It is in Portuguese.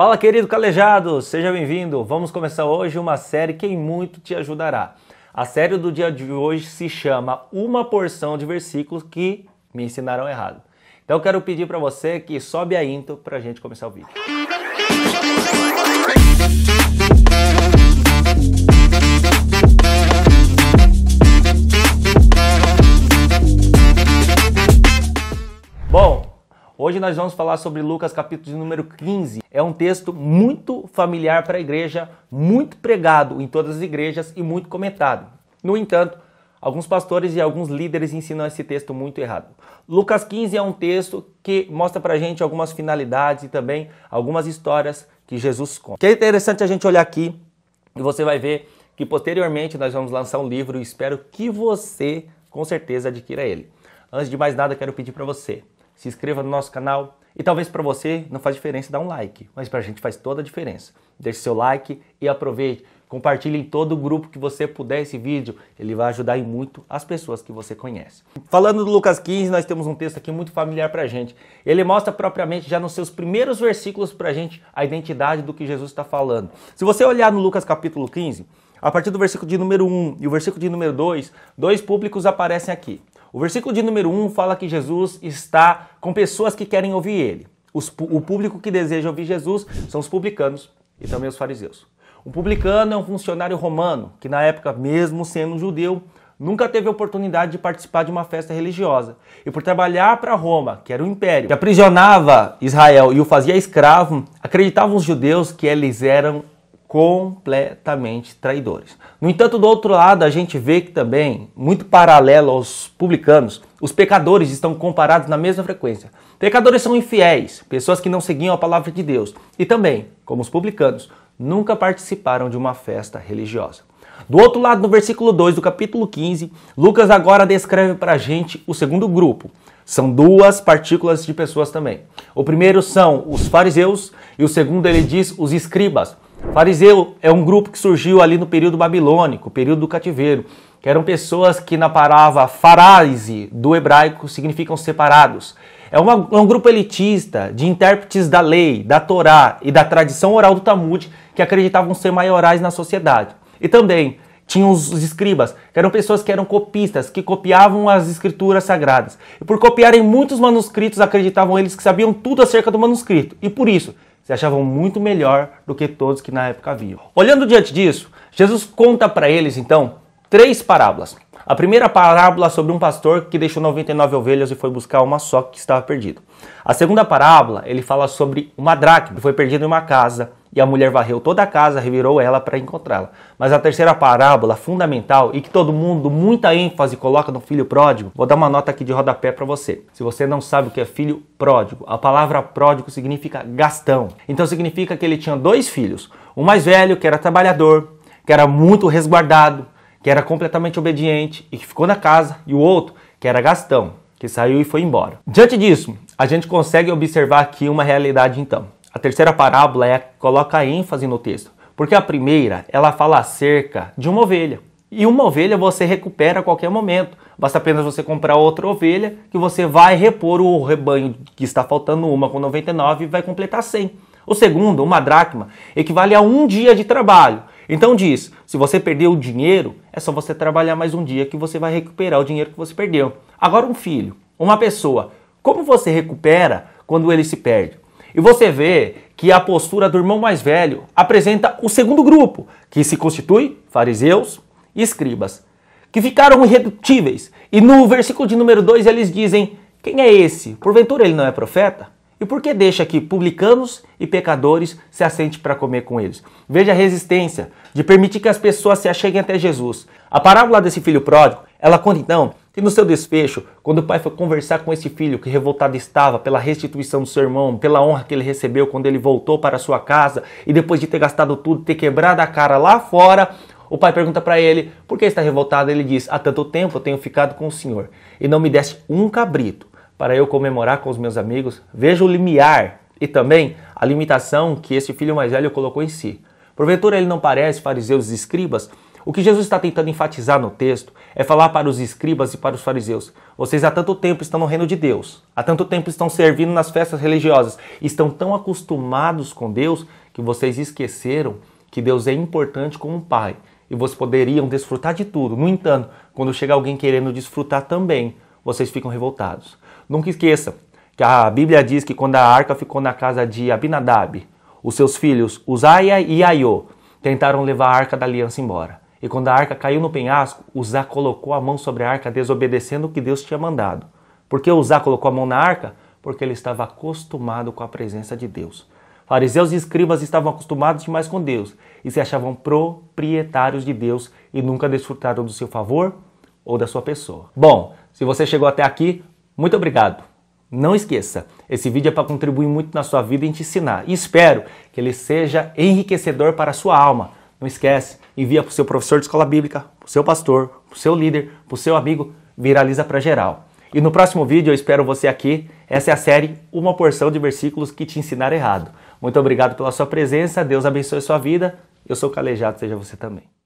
Fala, querido calejado, seja bem-vindo. Vamos começar hoje uma série que em muito te ajudará. A série do dia de hoje se chama Uma porção de versículos que me ensinaram errado. Então eu quero pedir para você que sobe a intro para a gente começar o vídeo. Hoje nós vamos falar sobre Lucas capítulo de número 15. É um texto muito familiar para a igreja, muito pregado em todas as igrejas e muito comentado. No entanto, alguns pastores e alguns líderes ensinam esse texto muito errado. Lucas 15 é um texto que mostra para a gente algumas finalidades e também algumas histórias que Jesus conta. Que é interessante a gente olhar aqui e você vai ver que posteriormente nós vamos lançar um livro e espero que você com certeza adquira ele. Antes de mais nada, quero pedir para você se inscreva no nosso canal. E talvez para você não faz diferença dar um like, mas para a gente faz toda a diferença. Deixe seu like e aproveite. Compartilhe em todo o grupo que você puder esse vídeo. Ele vai ajudar muito as pessoas que você conhece. Falando do Lucas 15, nós temos um texto aqui muito familiar para a gente. Ele mostra propriamente, já nos seus primeiros versículos para a gente, a identidade do que Jesus está falando. Se você olhar no Lucas capítulo 15, a partir do versículo de número 1 e o versículo de número 2, dois públicos aparecem aqui. O versículo de número 1 fala que Jesus está com pessoas que querem ouvir ele. Os, o público que deseja ouvir Jesus são os publicanos e também os fariseus. Um publicano é um funcionário romano que, na época, mesmo sendo um judeu, nunca teve a oportunidade de participar de uma festa religiosa. E por trabalhar para Roma, que era o um império que aprisionava Israel e o fazia escravo, acreditavam os judeus que eles eram completamente traidores. No entanto, do outro lado, a gente vê que também, muito paralelo aos publicanos, os pecadores estão comparados na mesma frequência. Pecadores são infiéis, pessoas que não seguiam a palavra de Deus e também, como os publicanos, nunca participaram de uma festa religiosa. Do outro lado, no versículo 2 do capítulo 15, Lucas agora descreve para a gente o segundo grupo. São duas partículas de pessoas também. O primeiro são os fariseus e o segundo ele diz os escribas. Fariseu é um grupo que surgiu ali no período babilônico, período do cativeiro, que eram pessoas que na palavra farise do hebraico significam separados. É, uma, é, um grupo elitista de intérpretes da lei, da Torá e da tradição oral do Talmud que acreditavam ser maiorais na sociedade. E também tinham os escribas, que eram pessoas que eram copistas, que copiavam as escrituras sagradas. E por copiarem muitos manuscritos, acreditavam eles que sabiam tudo acerca do manuscrito. E por isso, se achavam muito melhor do que todos que na época haviam. Olhando diante disso, Jesus conta para eles então três parábolas. A primeira parábola é sobre um pastor que deixou 99 ovelhas e foi buscar uma só que estava perdida. A segunda parábola, ele fala sobre uma dracma que foi perdida em uma casa e a mulher varreu toda a casa, revirou ela para encontrá-la. Mas a terceira parábola fundamental e que todo mundo muita ênfase coloca no filho pródigo, vou dar uma nota aqui de rodapé para você. Se você não sabe o que é filho pródigo, a palavra pródigo significa gastão. Então significa que ele tinha dois filhos, o mais velho que era trabalhador, que era muito resguardado, que era completamente obediente e que ficou na casa, e o outro que era gastão, que saiu e foi embora. Diante disso, a gente consegue observar aqui uma realidade então. A terceira parábola é coloca ênfase no texto, porque a primeira ela fala acerca de uma ovelha. E uma ovelha você recupera a qualquer momento. Basta apenas você comprar outra ovelha que você vai repor o rebanho que está faltando uma com 99 e vai completar 100. O segundo, uma dracma, equivale a um dia de trabalho. Então diz, se você perdeu o dinheiro, é só você trabalhar mais um dia que você vai recuperar o dinheiro que você perdeu. Agora um filho, uma pessoa, como você recupera quando ele se perde? E você vê que a postura do irmão mais velho apresenta o segundo grupo, que se constitui fariseus e escribas, que ficaram irredutíveis. E no versículo de número 2 eles dizem: Quem é esse? Porventura ele não é profeta? E por que deixa que publicanos e pecadores se assente para comer com eles? Veja a resistência de permitir que as pessoas se acheguem até Jesus. A parábola desse filho pródigo, ela conta então e no seu desfecho, quando o pai foi conversar com esse filho que revoltado estava pela restituição do seu irmão, pela honra que ele recebeu quando ele voltou para sua casa e depois de ter gastado tudo, ter quebrado a cara lá fora, o pai pergunta para ele por que está revoltado. Ele diz: Há tanto tempo eu tenho ficado com o senhor e não me deste um cabrito para eu comemorar com os meus amigos. Veja o limiar e também a limitação que esse filho mais velho colocou em si. Porventura ele não parece fariseus e escribas o que Jesus está tentando enfatizar no texto é falar para os escribas e para os fariseus: vocês há tanto tempo estão no reino de Deus, há tanto tempo estão servindo nas festas religiosas, estão tão acostumados com Deus que vocês esqueceram que Deus é importante como um pai e vocês poderiam desfrutar de tudo. No entanto, quando chega alguém querendo desfrutar também, vocês ficam revoltados. Nunca esqueça que a Bíblia diz que quando a arca ficou na casa de Abinadab, os seus filhos Usaia e Aiô tentaram levar a arca da aliança embora. E quando a arca caiu no penhasco, Uzá colocou a mão sobre a arca, desobedecendo o que Deus tinha mandado. Por que Uzá colocou a mão na arca? Porque ele estava acostumado com a presença de Deus. Fariseus e escribas estavam acostumados demais com Deus e se achavam proprietários de Deus e nunca desfrutaram do seu favor ou da sua pessoa. Bom, se você chegou até aqui, muito obrigado. Não esqueça, esse vídeo é para contribuir muito na sua vida e te ensinar. E espero que ele seja enriquecedor para a sua alma não esquece, envia para o seu professor de escola bíblica, para o seu pastor, para o seu líder, para o seu amigo, viraliza para geral. E no próximo vídeo eu espero você aqui. Essa é a série Uma Porção de Versículos que te ensinaram errado. Muito obrigado pela sua presença, Deus abençoe a sua vida. Eu sou calejado, seja você também.